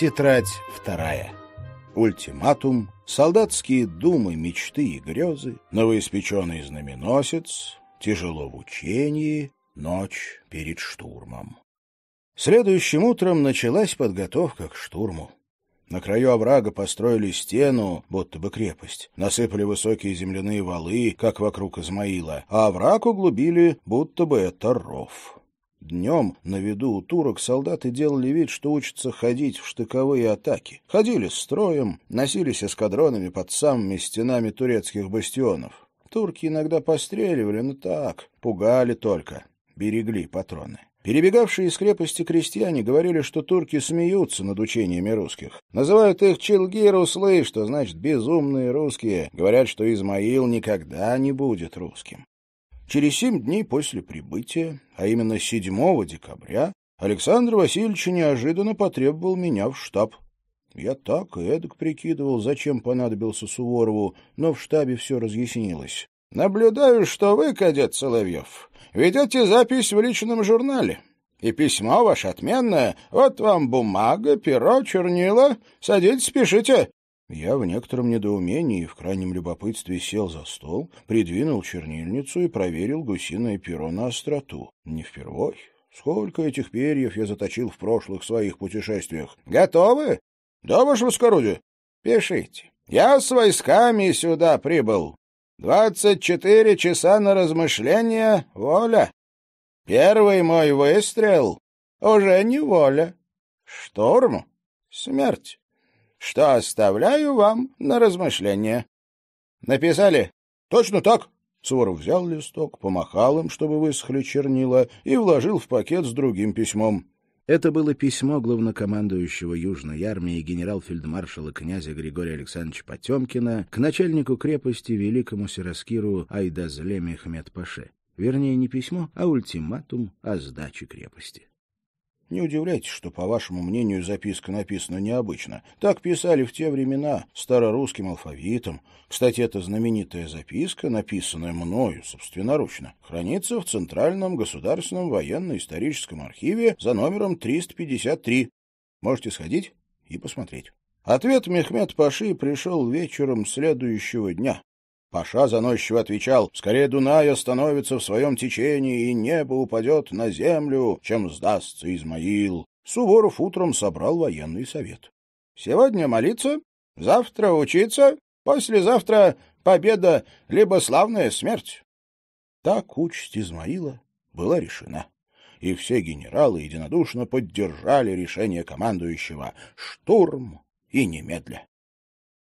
Тетрадь вторая. Ультиматум, солдатские думы, мечты и грезы, новоиспеченный знаменосец, тяжело в учении, ночь перед штурмом. Следующим утром началась подготовка к штурму. На краю оврага построили стену, будто бы крепость. Насыпали высокие земляные валы, как вокруг Измаила, а овраг углубили, будто бы это ров. Днем на виду у турок солдаты делали вид, что учатся ходить в штыковые атаки. Ходили строем, носились эскадронами под самыми стенами турецких бастионов. Турки иногда постреливали, но так, пугали только, берегли патроны. Перебегавшие из крепости крестьяне говорили, что турки смеются над учениями русских. Называют их челгируслы, что значит «безумные русские». Говорят, что Измаил никогда не будет русским. Через семь дней после прибытия, а именно 7 декабря, Александр Васильевич неожиданно потребовал меня в штаб. Я так и эдак прикидывал, зачем понадобился Суворову, но в штабе все разъяснилось. «Наблюдаю, что вы, кадет Соловьев, ведете запись в личном журнале. И письмо ваше отменное. Вот вам бумага, перо, чернила. Садитесь, пишите. Я в некотором недоумении и в крайнем любопытстве сел за стол, придвинул чернильницу и проверил гусиное перо на остроту. Не впервой. Сколько этих перьев я заточил в прошлых своих путешествиях. — Готовы? — Да, ваше воскородие. — Пишите. Я с войсками сюда прибыл. Двадцать четыре часа на размышление — воля. Первый мой выстрел — уже не воля. Шторм. смерть что оставляю вам на размышление. Написали? Точно так. Суворов взял листок, помахал им, чтобы высохли чернила, и вложил в пакет с другим письмом. Это было письмо главнокомандующего Южной армии генерал-фельдмаршала князя Григория Александровича Потемкина к начальнику крепости великому Сираскиру Айдазле Мехмед-Паше. Вернее, не письмо, а ультиматум о сдаче крепости. Не удивляйтесь, что, по вашему мнению, записка написана необычно. Так писали в те времена старорусским алфавитом. Кстати, эта знаменитая записка, написанная мною собственноручно, хранится в Центральном государственном военно-историческом архиве за номером 353. Можете сходить и посмотреть. Ответ Мехмед Паши пришел вечером следующего дня. Паша заносчиво отвечал, «Скорее Дуная становится в своем течении, и небо упадет на землю, чем сдастся Измаил». Суворов утром собрал военный совет. «Сегодня молиться, завтра учиться, послезавтра победа, либо славная смерть». Так участь Измаила была решена и все генералы единодушно поддержали решение командующего «Штурм и немедля».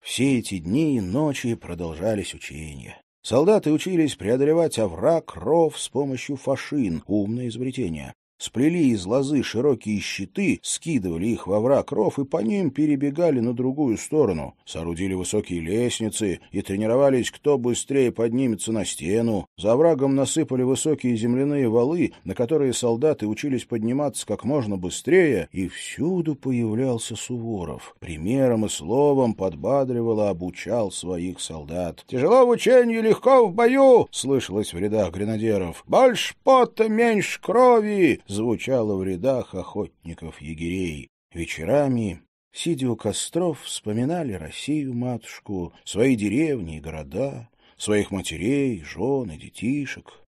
Все эти дни и ночи продолжались учения. Солдаты учились преодолевать овраг, ров с помощью фашин, умное изобретение сплели из лозы широкие щиты, скидывали их во враг ров и по ним перебегали на другую сторону, соорудили высокие лестницы и тренировались, кто быстрее поднимется на стену. За врагом насыпали высокие земляные валы, на которые солдаты учились подниматься как можно быстрее, и всюду появлялся Суворов. Примером и словом подбадривал и обучал своих солдат. «Тяжело в учении, легко в бою!» — слышалось в рядах гренадеров. «Больше пота, меньше крови!» звучало в рядах охотников-егерей. Вечерами, сидя у костров, вспоминали Россию-матушку, свои деревни и города, своих матерей, жен и детишек.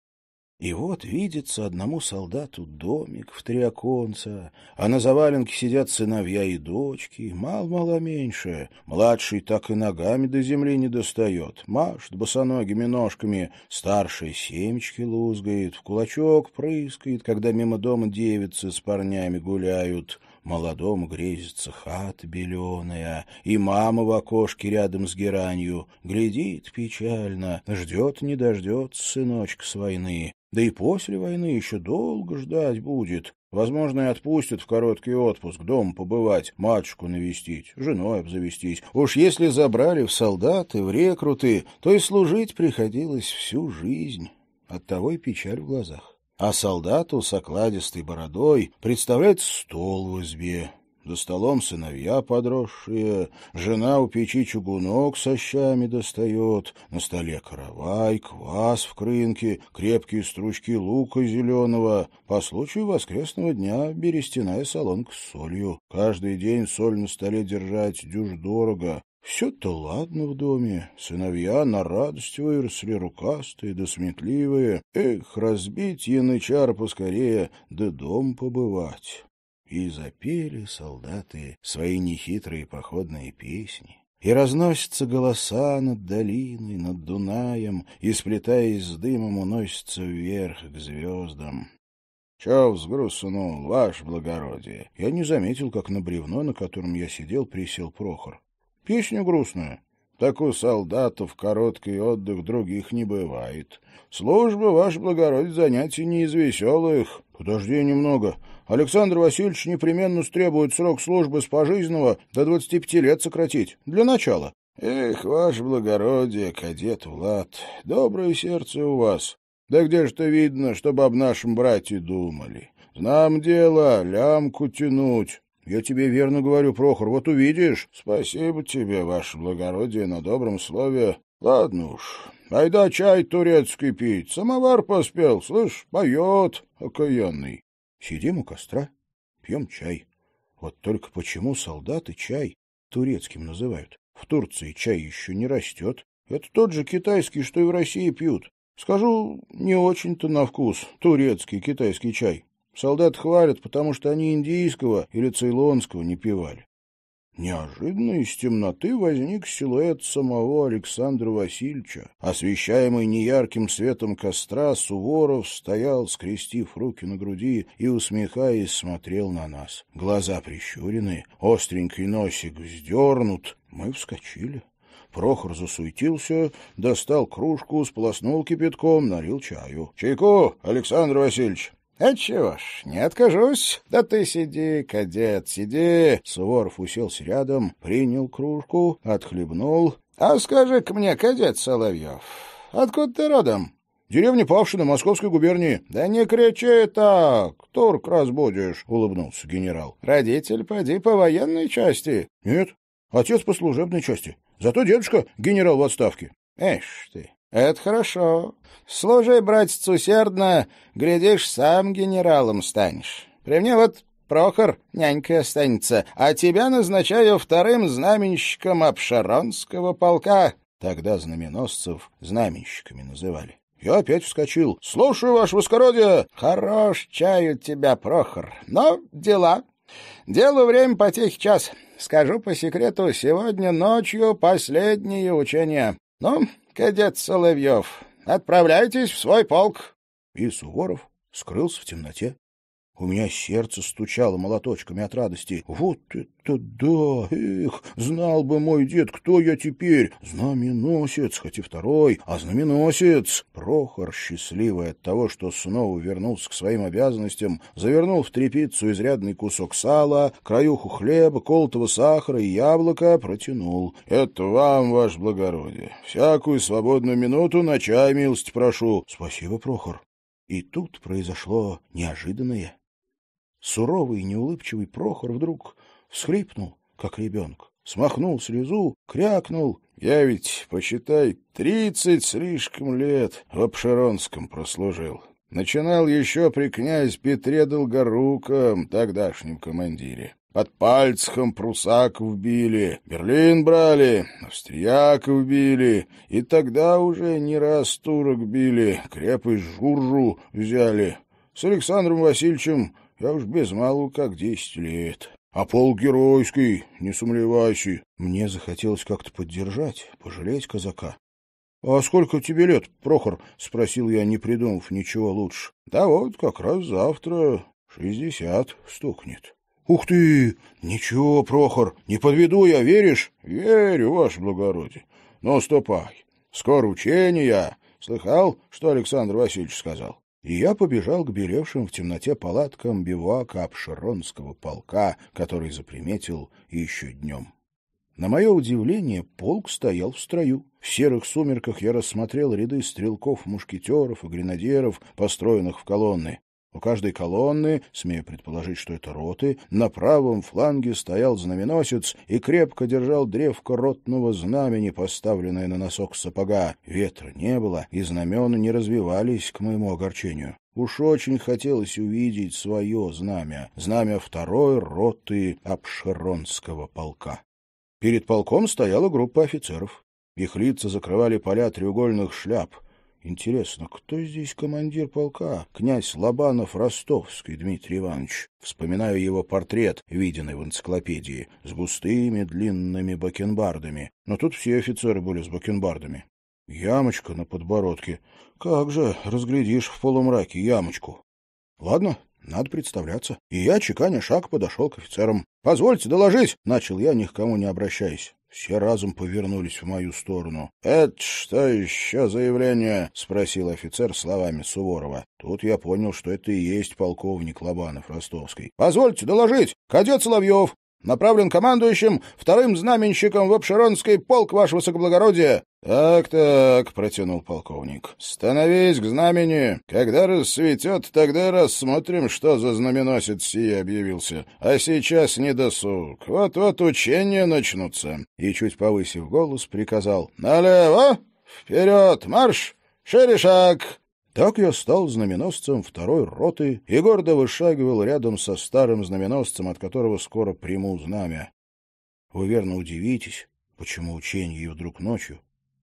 И вот видится одному солдату домик в три оконца, а на заваленке сидят сыновья и дочки, мал-мало меньше. Младший так и ногами до земли не достает, машет босоногими ножками, старший семечки лузгает, в кулачок прыскает, когда мимо дома девицы с парнями гуляют. Молодому грезится хата беленая, и мама в окошке рядом с геранью. Глядит печально, ждет не дождет сыночка с войны. Да и после войны еще долго ждать будет. Возможно, и отпустят в короткий отпуск, дом побывать, матушку навестить, женой обзавестись. Уж если забрали в солдаты, в рекруты, то и служить приходилось всю жизнь. Оттого и печаль в глазах. А солдату с окладистой бородой представляет стол в избе, за столом сыновья подросшие, жена у печи чугунок со щами достает, на столе каравай, квас в крынке, крепкие стручки лука зеленого, по случаю воскресного дня берестяная солонка с солью. Каждый день соль на столе держать дюж дорого, все-то ладно в доме, сыновья на радость выросли, рукастые да сметливые. Эх, разбить янычар поскорее, да дом побывать. И запели солдаты свои нехитрые походные песни. И разносятся голоса над долиной, над Дунаем, и, сплетаясь с дымом, уносятся вверх к звездам. Чего взгрустнул, ваше благородие? Я не заметил, как на бревно, на котором я сидел, присел Прохор. Песню грустную. Так у солдатов короткий отдых других не бывает. Служба, ваше благородие, занятие не из веселых. «Подожди немного. Александр Васильевич непременно стребует срок службы с пожизненного до 25 лет сократить. Для начала». «Эх, ваше благородие, кадет Влад, доброе сердце у вас. Да где ж то видно, чтобы об нашем брате думали? Нам дело лямку тянуть». «Я тебе верно говорю, Прохор, вот увидишь». «Спасибо тебе, ваше благородие, на добром слове. Ладно уж, Айда чай турецкий пить. Самовар поспел, слышь, поет окаянный. Сидим у костра, пьем чай. Вот только почему солдаты чай турецким называют? В Турции чай еще не растет. Это тот же китайский, что и в России пьют. Скажу, не очень-то на вкус турецкий китайский чай. Солдат хвалят, потому что они индийского или цейлонского не пивали. Неожиданно из темноты возник силуэт самого Александра Васильевича. Освещаемый неярким светом костра, Суворов стоял, скрестив руки на груди и, усмехаясь, смотрел на нас. Глаза прищурены, остренький носик вздернут. Мы вскочили. Прохор засуетился, достал кружку, сполоснул кипятком, налил чаю. — Чайку, Александр Васильевич! А чего ж, не откажусь. Да ты сиди, кадет, сиди. Суворов уселся рядом, принял кружку, отхлебнул. А скажи-ка мне, кадет Соловьев, откуда ты родом? Деревня Павшина Московской губернии. — Да не кричи так, турк разбудишь, — улыбнулся генерал. — Родитель, поди по военной части. — Нет, отец по служебной части. Зато дедушка генерал в отставке. — Эш ты, это хорошо. Служи, братец, усердно, глядишь, сам генералом станешь. При мне вот Прохор нянькой останется, а тебя назначаю вторым знаменщиком обшаронского полка. Тогда знаменосцев знаменщиками называли. Я опять вскочил. «Слушаю, ваше воскородие!» «Хорош чаю тебя, Прохор, но дела. Дело время потехи час. Скажу по секрету, сегодня ночью последние учения. Ну, Кадет Соловьев, отправляйтесь в свой полк. И Суворов скрылся в темноте. У меня сердце стучало молоточками от радости. Вот это да! Эх, знал бы мой дед, кто я теперь! Знаменосец, хоть и второй, а знаменосец! Прохор, счастливый от того, что снова вернулся к своим обязанностям, завернул в трепицу изрядный кусок сала, краюху хлеба, колотого сахара и яблока, протянул. — Это вам, ваше благородие. Всякую свободную минуту на чай, милость прошу. — Спасибо, Прохор. И тут произошло неожиданное. Суровый и неулыбчивый Прохор вдруг всхлипнул, как ребенок, смахнул слезу, крякнул. «Я ведь, посчитай тридцать слишком лет в Обширонском прослужил». Начинал еще при князь Петре Долгоруком, тогдашнем командире. Под пальцем прусаков били, Берлин брали, австрияков били, и тогда уже не раз турок били, крепость Журжу взяли. С Александром Васильевичем я уж без малу как десять лет. А полгеройский, не сомневайся. Мне захотелось как-то поддержать, пожалеть казака. — А сколько тебе лет, Прохор? — спросил я, не придумав ничего лучше. — Да вот, как раз завтра шестьдесят стукнет. — Ух ты! Ничего, Прохор, не подведу я, веришь? — Верю, ваше благородие. Ну, ступай. Скоро учения. Слыхал, что Александр Васильевич сказал? И я побежал к беревшим в темноте палаткам бивуака обширонского полка, который заприметил еще днем. На мое удивление, полк стоял в строю. В серых сумерках я рассмотрел ряды стрелков-мушкетеров и гренадеров, построенных в колонны. У каждой колонны, смею предположить, что это роты, на правом фланге стоял знаменосец и крепко держал древко ротного знамени, поставленное на носок сапога. Ветра не было, и знамена не развивались, к моему огорчению. Уж очень хотелось увидеть свое знамя, знамя второй роты Абширонского полка. Перед полком стояла группа офицеров. Их лица закрывали поля треугольных шляп — Интересно, кто здесь командир полка? Князь Лобанов Ростовский Дмитрий Иванович. Вспоминаю его портрет, виденный в энциклопедии, с густыми длинными бакенбардами. Но тут все офицеры были с бакенбардами. Ямочка на подбородке. Как же разглядишь в полумраке ямочку? Ладно, надо представляться. И я, чеканя шаг, подошел к офицерам. — Позвольте доложить! — начал я, ни к кому не обращаясь. Все разом повернулись в мою сторону. «Это что еще заявление?» — спросил офицер словами Суворова. Тут я понял, что это и есть полковник Лобанов Ростовский. «Позвольте доложить, кадет Соловьев, Направлен командующим, вторым знаменщиком в Обширонский полк, ваше высокоблагородие!» «Так-так», — протянул полковник, — «становись к знамени. Когда рассветет, тогда рассмотрим, что за знаменосец сие объявился. А сейчас не досуг. Вот-вот учения начнутся». И, чуть повысив голос, приказал «Налево! Вперед! Марш! Шире шаг!» Так я стал знаменосцем второй роты и гордо вышагивал рядом со старым знаменосцем, от которого скоро приму знамя. Вы верно удивитесь, почему учение вдруг ночью?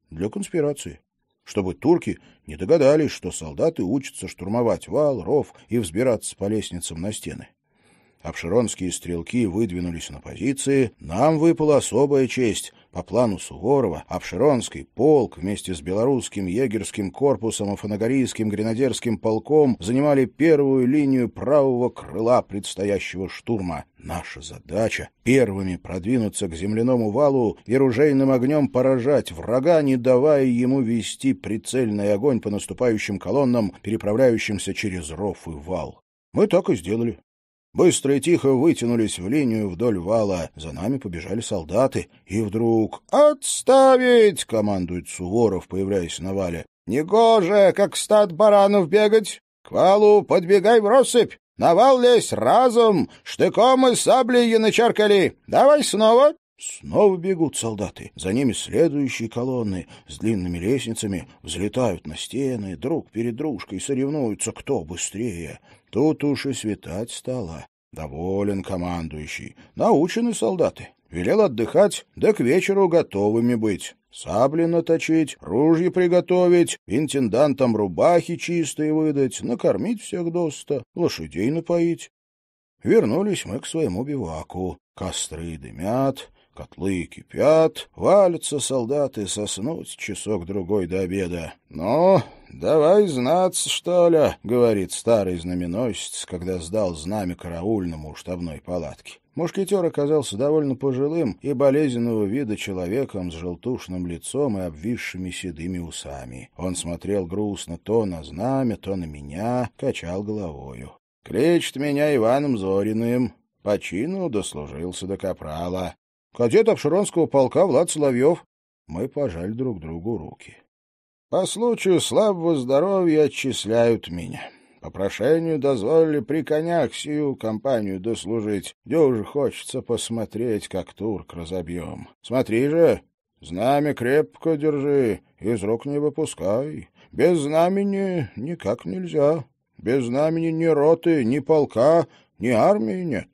Для конспирации. Чтобы турки не догадались, что солдаты учатся штурмовать вал, ров и взбираться по лестницам на стены. Обширонские стрелки выдвинулись на позиции. Нам выпала особая честь по плану Суворова, Обширонский полк вместе с белорусским егерским корпусом и фанагорийским гренадерским полком занимали первую линию правого крыла предстоящего штурма. Наша задача — первыми продвинуться к земляному валу и ружейным огнем поражать врага, не давая ему вести прицельный огонь по наступающим колоннам, переправляющимся через ров и вал. Мы так и сделали. Быстро и тихо вытянулись в линию вдоль вала. За нами побежали солдаты. И вдруг «Отставить!» — командует Суворов, появляясь на вале. «Негоже, как стад баранов бегать! К валу подбегай в россыпь! На вал лезь разом! Штыком и саблей янычаркали! Давай снова! Снова бегут солдаты. За ними следующие колонны с длинными лестницами взлетают на стены, друг перед дружкой соревнуются, кто быстрее. Тут уж и светать стало. Доволен командующий. Научены солдаты. Велел отдыхать, да к вечеру готовыми быть. Сабли наточить, ружья приготовить, интендантам рубахи чистые выдать, накормить всех доста, лошадей напоить. Вернулись мы к своему биваку. Костры дымят, Котлы кипят, валятся солдаты, соснуть часок-другой до обеда. «Ну, давай знаться, что ли?» — говорит старый знаменосец, когда сдал знамя караульному у штабной палатки. Мушкетер оказался довольно пожилым и болезненного вида человеком с желтушным лицом и обвисшими седыми усами. Он смотрел грустно то на знамя, то на меня, качал головою. «Кличет меня Иваном Зориным. По чину дослужился до капрала. Кадет обширонского полка Влад Соловьев. Мы пожали друг другу руки. По случаю слабого здоровья отчисляют меня. По прошению дозволили при конях сию компанию дослужить. Где уже хочется посмотреть, как турк разобьем. Смотри же, знамя крепко держи, из рук не выпускай. Без знамени никак нельзя. Без знамени ни роты, ни полка, ни армии нет.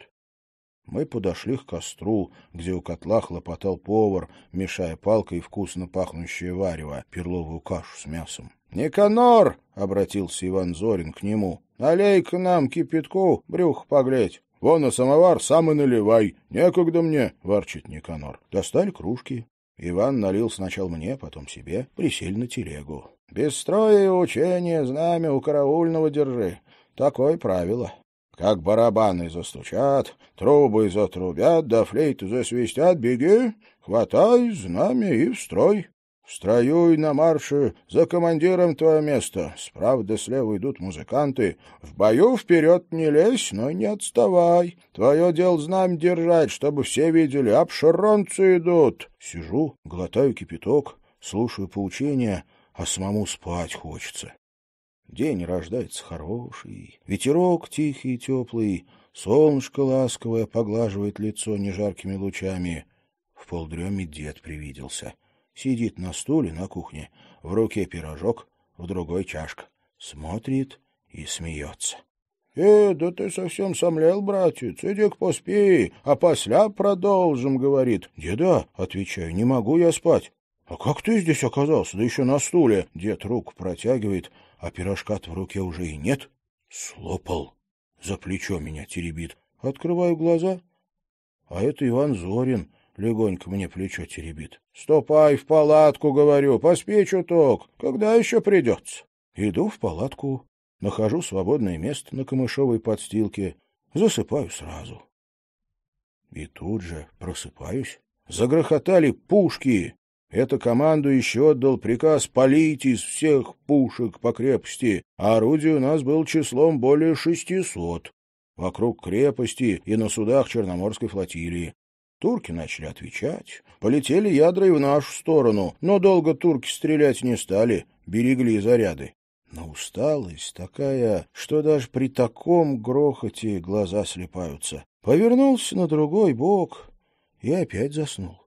Мы подошли к костру, где у котла хлопотал повар, мешая палкой вкусно пахнущее варево, перловую кашу с мясом. «Никанор!» — обратился Иван Зорин к нему. «Налей-ка нам кипятку, брюх поглядь. Вон на самовар сам и наливай. Некогда мне!» — ворчит Никанор. Достали кружки. Иван налил сначала мне, потом себе, присели на телегу. «Без строя и учения знамя у караульного держи. Такое правило. Как барабаны застучат, трубы затрубят, да флейты засвистят, беги, хватай знамя и в строй. В строю и на марше за командиром твое место. Справа да слева идут музыканты. В бою вперед не лезь, но не отставай. Твое дело знамя держать, чтобы все видели. Обширонцы идут. Сижу, глотаю кипяток, слушаю поучения, а самому спать хочется. День рождается хороший, ветерок тихий и теплый, солнышко ласковое поглаживает лицо нежаркими лучами. В полдреме дед привиделся. Сидит на стуле на кухне, в руке пирожок, в другой чашка. Смотрит и смеется. — Э, да ты совсем сомлел, братец, иди-ка поспи, а посля продолжим, — говорит. — Деда, — отвечаю, — не могу я спать. — А как ты здесь оказался, да еще на стуле? Дед руку протягивает, а пирожка-то в руке уже и нет. Слопал. За плечо меня теребит. Открываю глаза, а это Иван Зорин легонько мне плечо теребит. — Ступай в палатку, — говорю, — поспи чуток, когда еще придется. Иду в палатку, нахожу свободное место на камышовой подстилке, засыпаю сразу. И тут же просыпаюсь. Загрохотали пушки. Это команду еще отдал приказ полить из всех пушек по крепости, а орудий у нас было числом более шестисот вокруг крепости и на судах Черноморской флотилии. Турки начали отвечать. Полетели ядра и в нашу сторону, но долго турки стрелять не стали, берегли заряды. Но усталость такая, что даже при таком грохоте глаза слепаются. Повернулся на другой бок и опять заснул.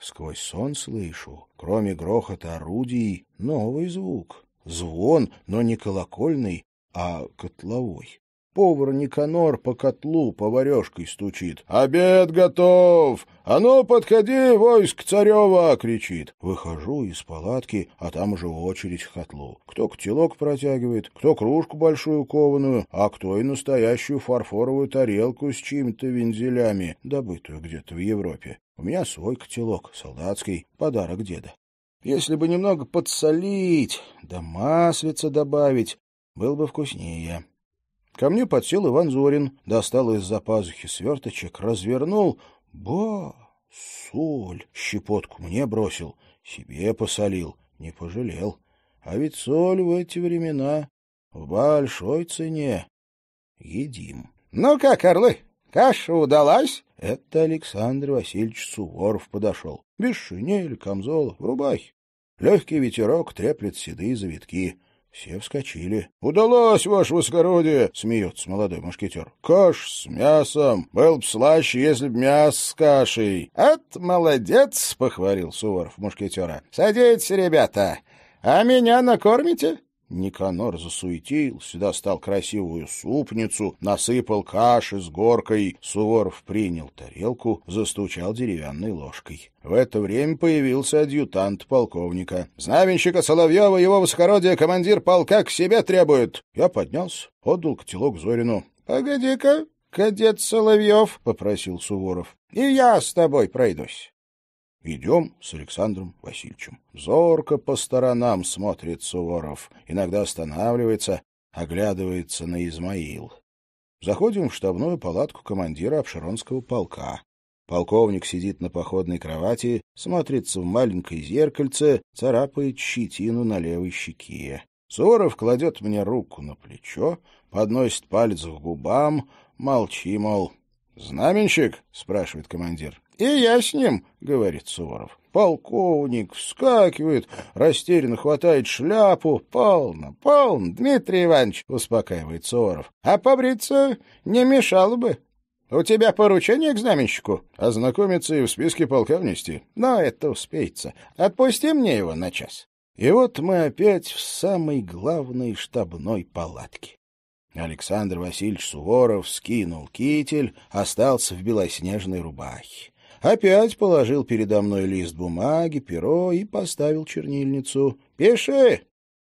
Сквозь сон слышу, кроме грохота орудий, новый звук. Звон, но не колокольный, а котловой. Повар Никанор по котлу поварешкой стучит. «Обед готов! А ну, подходи, войск царева!» — кричит. Выхожу из палатки, а там уже очередь к котлу. Кто котелок протягивает, кто кружку большую кованую, а кто и настоящую фарфоровую тарелку с чьими-то вензелями, добытую где-то в Европе. У меня свой котелок, солдатский, подарок деда. Если бы немного подсолить, да маслица добавить, было бы вкуснее. Ко мне подсел Иван Зорин, достал из-за пазухи сверточек, развернул. Ба! Соль! Щепотку мне бросил, себе посолил, не пожалел. А ведь соль в эти времена в большой цене. Едим. — Ну как, орлы, Каша удалась? Это Александр Васильевич Суворов подошел. Без шинели, камзола, в рубахе. Легкий ветерок треплет седые завитки. Все вскочили. — Удалось, ваше воскородие! — смеется молодой мушкетер. — Каш с мясом! Был б слаще, если б мясо с кашей! — От молодец! — похвалил Суворов мушкетера. — Садитесь, ребята! А меня накормите? Никанор засуетился, достал красивую супницу, насыпал каши с горкой. Суворов принял тарелку, застучал деревянной ложкой. В это время появился адъютант полковника. «Знаменщика Соловьева его высокородие командир полка к себе требует!» Я поднялся, отдал котелок Зорину. «Погоди-ка, кадет Соловьев!» — попросил Суворов. «И я с тобой пройдусь!» Идем с Александром Васильевичем. Зорко по сторонам смотрит Суворов, иногда останавливается, оглядывается на Измаил. Заходим в штабную палатку командира Обширонского полка. Полковник сидит на походной кровати, смотрится в маленькое зеркальце, царапает щетину на левой щеке. Суворов кладет мне руку на плечо, подносит палец к губам, молчи, мол. «Знаменщик?» — спрашивает командир. «И я с ним», — говорит Суворов. Полковник вскакивает, растерянно хватает шляпу. «Полно, полно, Дмитрий Иванович», — успокаивает Суворов. «А побриться не мешало бы». «У тебя поручение к знаменщику?» «Ознакомиться и в списке полка внести». «Но это успеется. Отпусти мне его на час». И вот мы опять в самой главной штабной палатке. Александр Васильевич Суворов скинул китель, остался в белоснежной рубахе опять положил передо мной лист бумаги, перо и поставил чернильницу. «Пиши!»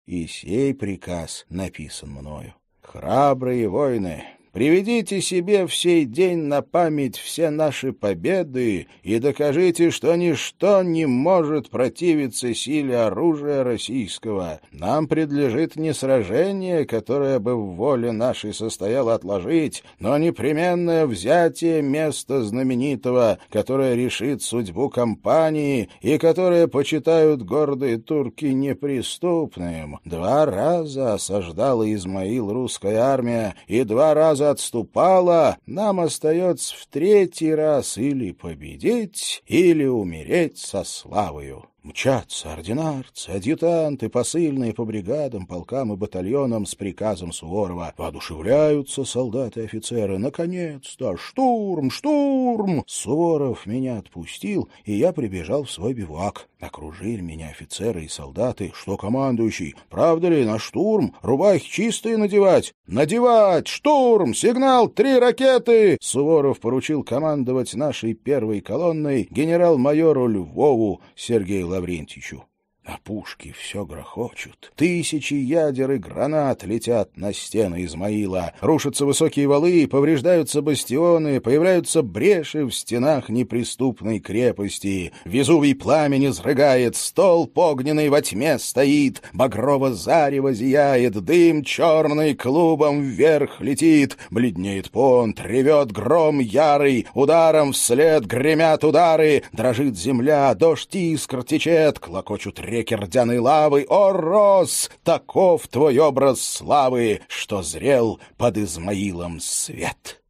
И сей приказ написан мною. «Храбрые воины, Приведите себе в сей день на память все наши победы и докажите, что ничто не может противиться силе оружия российского. Нам предлежит не сражение, которое бы в воле нашей состояло отложить, но непременное взятие места знаменитого, которое решит судьбу компании и которое почитают гордые турки неприступным. Два раза осаждала Измаил русская армия и два раза француза отступала, нам остается в третий раз или победить, или умереть со славою. Мчатся ординарцы, адъютанты, посыльные по бригадам, полкам и батальонам с приказом Суворова. Воодушевляются солдаты и офицеры. Наконец-то! Штурм! Штурм! Суворов меня отпустил, и я прибежал в свой бивак. Окружили меня офицеры и солдаты. Что, командующий, правда ли, на штурм? Рубахи чистые надевать? Надевать! Штурм! Сигнал! Три ракеты! Суворов поручил командовать нашей первой колонной генерал-майору Львову Сергею Лаврентичу. А пушки все грохочут. Тысячи ядер и гранат летят на стены Измаила. Рушатся высокие валы, повреждаются бастионы, появляются бреши в стенах неприступной крепости. Везувий пламень изрыгает, стол погненный во тьме стоит. Багрово зарево зияет, дым черный клубом вверх летит. Бледнеет понт, ревет гром ярый, ударом вслед гремят удары. Дрожит земля, дождь искр течет, клокочут реки реки лавы. О, Рос, таков твой образ славы, что зрел под Измаилом свет.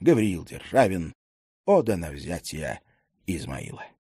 Гавриил Державин. Ода на взятие Измаила.